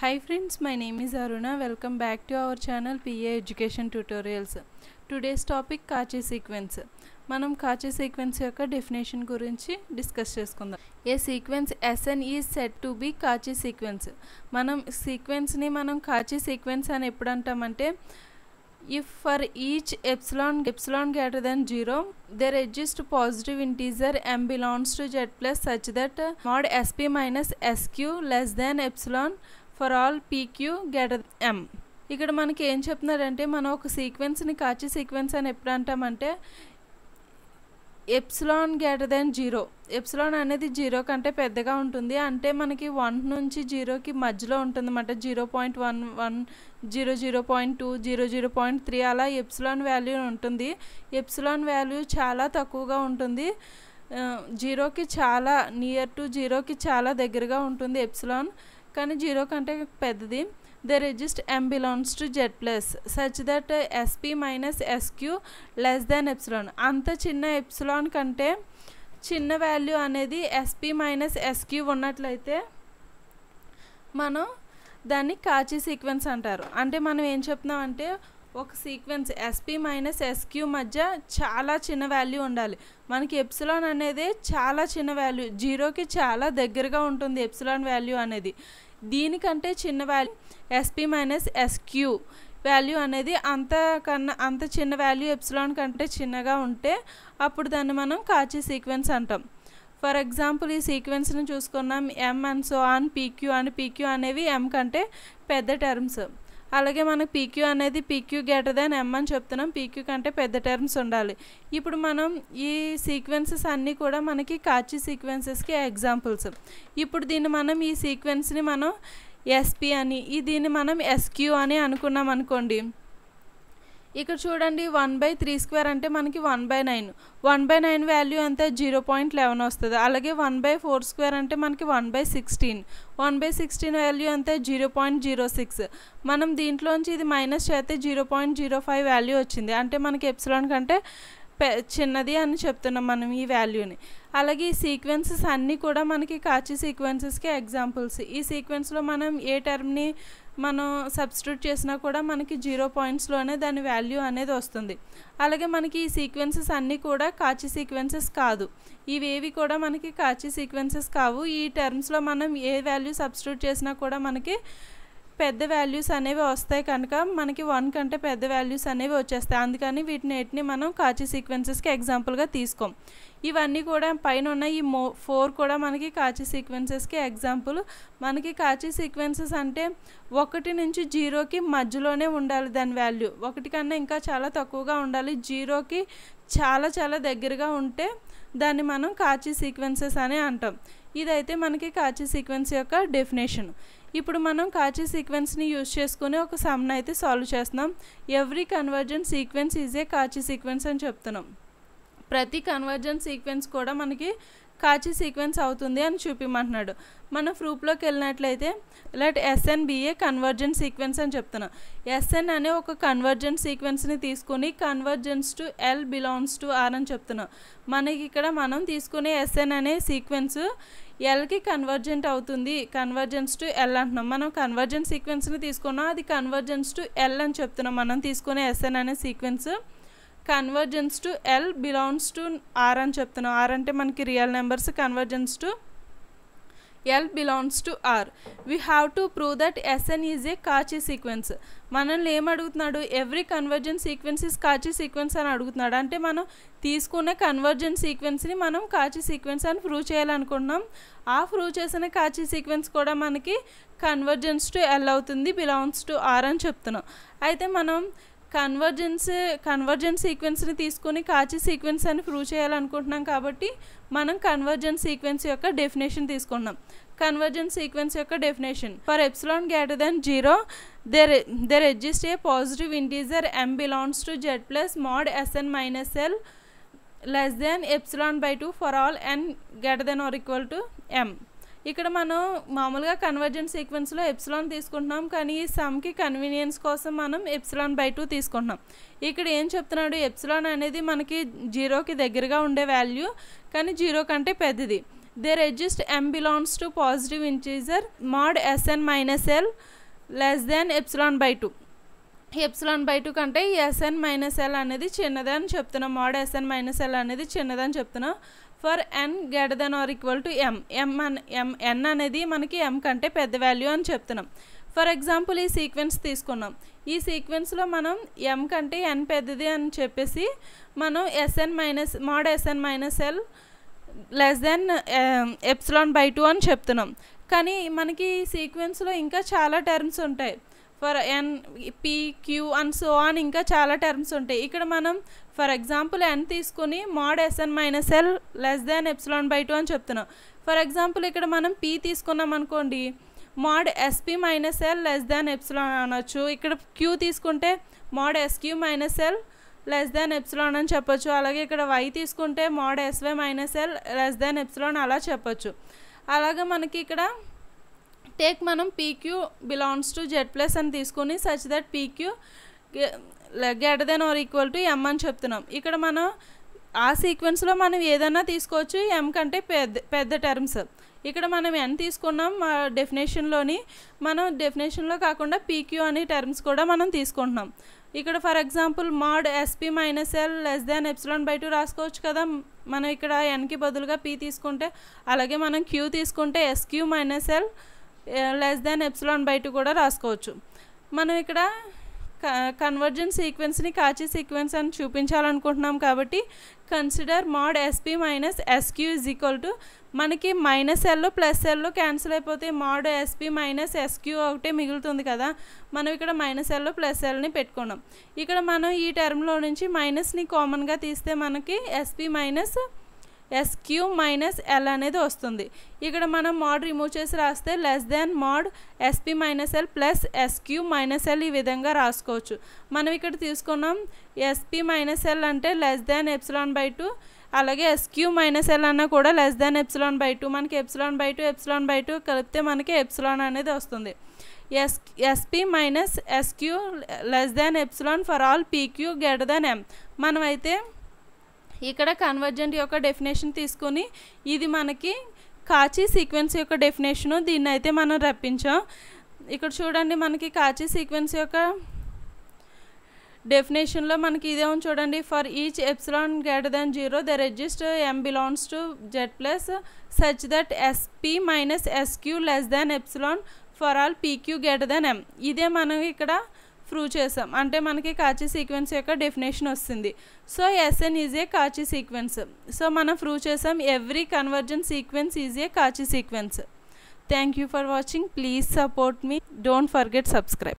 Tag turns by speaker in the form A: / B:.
A: high friends my name is Aruna welcome back to our channel PA education tutorials today's topic Cauchy sequence మనం Cauchy sequence యొక్క definition గురించి discuss చేసుకుందాం a sequence S N is said to be Cauchy sequence మనం సీక్వెన్స్ని మనం Cauchy sequence అని ఎప్పుడు అంటామంటే if for each epsilon epsilon greater then zero there exist positive integer M belongs to Z plus such that mod S P minus SQ less than epsilon for all PQ greater M ఇక్కడ మనకి ఏం చెప్తున్నారంటే మనం ఒక సీక్వెన్స్ని కాచి sequence అని ఎప్పుడు అంటామంటే epsilon greater then zero epsilon అనేది జీరో కంటే పెద్దగా ఉంటుంది అంటే మనకి వన్ నుంచి జీరోకి మధ్యలో ఉంటుంది అన్నమాట zero point one one zero zero point two zero zero point three అలా ఎప్సిలాన్ వాల్యూ ఉంటుంది ఎప్సిలాన్ వాల్యూ చాలా తక్కువగా ఉంటుంది జీరోకి చాలా నియర్ టు జీరోకి చాలా దగ్గరగా ఉంటుంది ఎప్సిలాన్ కానీ జీరో కంటే పెద్దది there exist M belongs to Z plus such that S P minus SQ less than epsilon అంత చిన్న ఎప్సిలాన్ కంటే చిన్న వాల్యూ అనేది ఎస్పీ మైనస్ ఎస్క్యూ ఉన్నట్లయితే మనం దాన్ని కాచి సీక్వెన్స్ అంటారు అంటే మనం ఏం చెప్తున్నాం అంటే ఒక సీక్వెన్స్ ఎస్పీ మైనస్ ఎస్క్యూ మధ్య చాలా చిన్న వాల్యూ ఉండాలి మనకి ఎప్సిలాన్ అనేది చాలా చిన్న వాల్యూ జీరోకి చాలా దగ్గరగా ఉంటుంది ఎప్సిలాన్ వాల్యూ అనేది దీనికంటే చిన్న value S P minus S Q value అనేది అంత కన్నా అంత చిన్న వాల్యూ ఎప్సిలాన్ కంటే చిన్నగా ఉంటే అప్పుడు దాన్ని మనం కాచి సీక్వెన్స్ అంటాం ఫర్ ఎగ్జాంపుల్ ఈ సీక్వెన్స్ని చూసుకున్నాం M and so on P Q and P Q అనేవి ఎం కంటే పెద్ద టర్మ్స్ అలాగే మనకు పీక్యూ అనేది పీక్యూ గ్రేటర్ దాన్ ఎం అని చెప్తున్నాం పీక్యూ కంటే పెద్ద టర్మ్స్ ఉండాలి ఇప్పుడు మనం ఈ సీక్వెన్సెస్ అన్నీ కూడా మనకి కాచి సీక్వెన్సెస్కి ఎగ్జాంపుల్స్ ఇప్పుడు దీన్ని మనం ఈ సీక్వెన్స్ని మనం ఎస్పీ అని ఈ దీన్ని మనం ఎస్క్యూ అని అనుకున్నాం అనుకోండి ఇక్కడ చూడండి వన్ బై త్రీ స్క్వేర్ అంటే మనకి one by nine one by nine value ఎంత జీరో పాయింట్ లెవెన్ వస్తుంది అలాగే వన్ బై ఫోర్ స్క్వేర్ అంటే మనకి one by sixteen one by sixteen value ఎంత జీరో పాయింట్ జీరో సిక్స్ మనం దీంట్లోంచి ఇది మైనస్ చేస్తే zero point zero five value వచ్చింది అంటే మనకి ఎప్సిలాన్ కంటే చిన్నది అని చెప్తున్నాం మనం ఈ వాల్యూని అలాగే ఈ సీక్వెన్సెస్ అన్నీ కూడా మనకి కాచి సీక్వెన్సెస్కి ఎగ్జాంపుల్స్ ఈ సీక్వెన్స్లో మనం ఏ టర్మ్ని మనం సబ్స్టిట్యూట్ చేసినా కూడా మనకి జీరో పాయింట్స్లోనే దాని వాల్యూ అనేది వస్తుంది అలాగే మనకి ఈ సీక్వెన్సెస్ అన్నీ కూడా కాచి సీక్వెన్సెస్ కాదు ఇవేవి కూడా మనకి కాచి సీక్వెన్సెస్ కావు ఈ టర్మ్స్లో మనం ఏ వాల్యూ సబ్స్టిట్యూట్ చేసినా కూడా మనకి పెద్ద వాల్యూస్ అనేవి వస్తాయి కనుక మనకి వన్ కంటే పెద్ద వాల్యూస్ అనేవి వచ్చేస్తాయి అందుకని వీటిని మనం కాచి సీక్వెన్సెస్కి ఎగ్జాంపుల్గా తీసుకోం ఇవన్నీ కూడా పైన ఉన్న ఈ మో ఫోర్ కూడా మనకి కాచి సీక్వెన్సెస్కి ఎగ్జాంపుల్ మనకి కాచి సీక్వెన్సెస్ అంటే ఒకటి నుంచి జీరోకి మధ్యలోనే ఉండాలి దాని వాల్యూ ఒకటి కన్నా ఇంకా చాలా తక్కువగా ఉండాలి జీరోకి చాలా చాలా దగ్గరగా ఉంటే దాన్ని మనం కాచి సీక్వెన్సెస్ అని అంటాం ఇదైతే మనకి కాచి సీక్వెన్స్ యొక్క డెఫినేషన్ ఇప్పుడు మనం కాచీ సీక్వెన్స్ని యూజ్ చేసుకుని ఒక సమ్ను అయితే సాల్వ్ చేస్తున్నాం every convergent sequence is a Cauchy sequence అని చెప్తున్నాం ప్రతి కన్వర్జన్ సీక్వెన్స్ కూడా మనకి కాచి సీక్వెన్స్ అవుతుంది అని చూపిమంటున్నాడు మన ప్రూఫ్లోకి వెళ్ళినట్లయితే లైట్ ఎస్ఎన్బిఏ కన్వర్జెంట్ సీక్వెన్స్ అని చెప్తున్నాం ఎస్ఎన్ అనే ఒక కన్వర్జెంట్ సీక్వెన్స్ని తీసుకొని convergence to L belongs to R అని చెప్తున్నాం మనకి ఇక్కడ మనం తీసుకునే ఎస్ఎన్ అనే సీక్వెన్స్ ఎల్కి కన్వర్జెంట్ అవుతుంది కన్వర్జెన్స్ టు ఎల్ అంటున్నాం మనం కన్వర్జెంట్ సీక్వెన్స్ని తీసుకున్నాం అది కన్వర్జెన్స్ టు ఎల్ అని చెప్తున్నాం మనం తీసుకునే ఎస్ఎన్ అనే sequence convergence to L belongs to R అని చెప్తున్నాం ఆర్ అంటే మనకి real numbers convergence to L belongs to R we have to prove that S N is a Cauchy sequence మనల్ని ఏమడుగుతున్నాడు every convergence sequence is Cauchy sequence అని అడుగుతున్నాడు అంటే మనం తీసుకున్న కన్వర్జెన్స్ సీక్వెన్స్ని మనం కాచి సీక్వెన్స్ అని ప్రూవ్ చేయాలనుకుంటున్నాం ఆ ప్రూవ్ చేసిన కాచి సీక్వెన్స్ కూడా మనకి కన్వర్జెన్స్ టు ఎల్ అవుతుంది బిలాంగ్స్ టు ఆర్ అని చెప్తున్నాం అయితే మనం కన్వర్జెన్స్ కన్వర్జెన్స్ సీక్వెన్స్ని తీసుకొని కాచి సీక్వెన్స్ అని ప్రూవ్ చేయాలనుకుంటున్నాం కాబట్టి మనం కన్వర్జెన్స్ సీక్వెన్స్ యొక్క డెఫినేషన్ తీసుకున్నాం కన్వర్జెన్స్ సీక్వెన్స్ యొక్క definition for epsilon greater then zero there there exist a positive integer M belongs to Z plus mod S N minus L less than epsilon by two for all N greater than or equal to M ఇక్కడ మనం మామూలుగా convergent సీక్వెన్స్లో epsilon తీసుకుంటున్నాం కానీ ఈ సమ్కి convenience కోసం మనం epsilon by two తీసుకుంటున్నాం ఇక్కడ ఏం చెప్తున్నాడు ఎప్సిలాన్ అనేది మనకి జీరోకి దగ్గరగా ఉండే వాల్యూ కానీ జీరో కంటే పెద్దది there exist M belongs to positive integer mod S N minus L less than epsilon by two epsilon by two కంటే ఎస్ఎన్ మైనస్ ఎల్ అనేది చిన్నదని చెప్తున్నాం మాడ్ ఎస్ఎన్ మైనస్ ఎల్ అనేది చిన్నదని చెప్తున్నాం for N greater than or equal to M M అన్ M N అనేది మనకి ఎం కంటే పెద్ద వాల్యూ అని చెప్తున్నాం ఫర్ ఎగ్జాంపుల్ ఈ సీక్వెన్స్ తీసుకున్నాం ఈ సీక్వెన్స్లో మనం ఎం కంటే ఎన్ పెద్దది అని చెప్పేసి మనం S N minus mod S N minus L less than epsilon by two అని చెప్తున్నాం కానీ మనకి ఈ సీక్వెన్స్లో ఇంకా చాలా టర్మ్స్ ఉంటాయి for N P Q and so అని ఇంకా చాలా టర్మ్స్ ఉంటాయి ఇక్కడ మనం ఫర్ ఎగ్జాంపుల్ ఎన్ తీసుకుని mod S N minus L less than epsilon by two అని చెప్తున్నాం ఫర్ ఎగ్జాంపుల్ ఇక్కడ మనం పీ తీసుకున్నాం అనుకోండి mod S P minus L less than epsilon అనొచ్చు ఇక్కడ క్యూ తీసుకుంటే mod S Q minus L less than epsilon అని చెప్పొచ్చు అలాగే ఇక్కడ వై తీసుకుంటే mod S Y minus L less than epsilon అలా చెప్పొచ్చు అలాగే మనకి ఇక్కడ టేక్ మనం P Q belongs to Z plus అని తీసుకుని such that PQ get than or equal to M అని చెప్తున్నాం ఇక్కడ మనం ఆ సీక్వెన్స్లో మనం ఏదైనా తీసుకోవచ్చు ఎం కంటే పెద్ద పెద్ద టర్మ్స్ ఇక్కడ మనం ఎన్ తీసుకున్నాం మా డెఫినేషన్లోని మనం డెఫినేషన్లో కాకుండా పీక్యూ అనే టర్మ్స్ కూడా మనం తీసుకుంటున్నాం ఇక్కడ for example mod S P minus L less than epsilon by two రాసుకోవచ్చు కదా మనం ఇక్కడ ఎన్కి బదులుగా పీ తీసుకుంటే అలాగే మనం క్యూ తీసుకుంటే S Q minus L less than epsilon బయట కూడా రాసుకోవచ్చు మనం ఇక్కడ కన్వర్జెన్ సీక్వెన్స్ని కాచి సీక్వెన్స్ అని చూపించాలనుకుంటున్నాం కాబట్టి consider mod S P minus S Q is equal to మనకి మైనస్ ఎల్లో ప్లస్ ఎల్లో క్యాన్సిల్ అయిపోతే మాడ్ ఎస్పి మైనస్ ఎస్క్యూ ఒకటే మిగులుతుంది కదా మనం ఇక్కడ మైనస్ ఎల్లో ప్లస్ ఎల్ని పెట్టుకున్నాం ఇక్కడ మనం ఈ టర్మ్లో నుంచి మైనస్ని కామన్గా తీస్తే మనకి S P minus S Q minus L అనేది వస్తుంది ఇక్కడ మనం మోడ్ రిమూవ్ చేసి రాస్తే less than mod S P minus L plus S Q minus L ఈ విధంగా రాసుకోవచ్చు మనం ఇక్కడ తీసుకున్నాం ఎస్పీ మైనస్ ఎల్ అంటే less than epsilon by two అలాగే ఎస్క్యూ మైనస్ ఎల్ అన్నా కూడా less than epsilon by two మనకి epsilon by two epsilon by two కలిపితే మనకి ఎప్సిలాన్ అనేది వస్తుంది S S P minus SQ less than epsilon for all PQ greater than m మనమైతే ఇక్కడ కన్వర్జెంట్ యొక్క డెఫినేషన్ తీసుకొని ఇది మనకి కాచి సీక్వెన్స్ యొక్క డెఫినేషను దీన్ని అయితే మనం రప్పించాం ఇక్కడ చూడండి మనకి కాచి సీక్వెన్స్ యొక్క డెఫినేషన్లో మనకి ఇదే ఉంది చూడండి for each epsilon greater then zero there exist M belongs to Z plus such that s p minus SQ less than epsilon for all PQ greater then m ఇదే మనం ఇక్కడ ప్రూవ్ చేసాం అంటే మనకి కాచి సీక్వెన్స్ యొక్క డెఫినేషన్ వస్తుంది so SN is a Cauchy sequence so మనం ప్రూవ్ చేసాం every convergent sequence is a Cauchy sequence thank you for watching please support me don't forget subscribe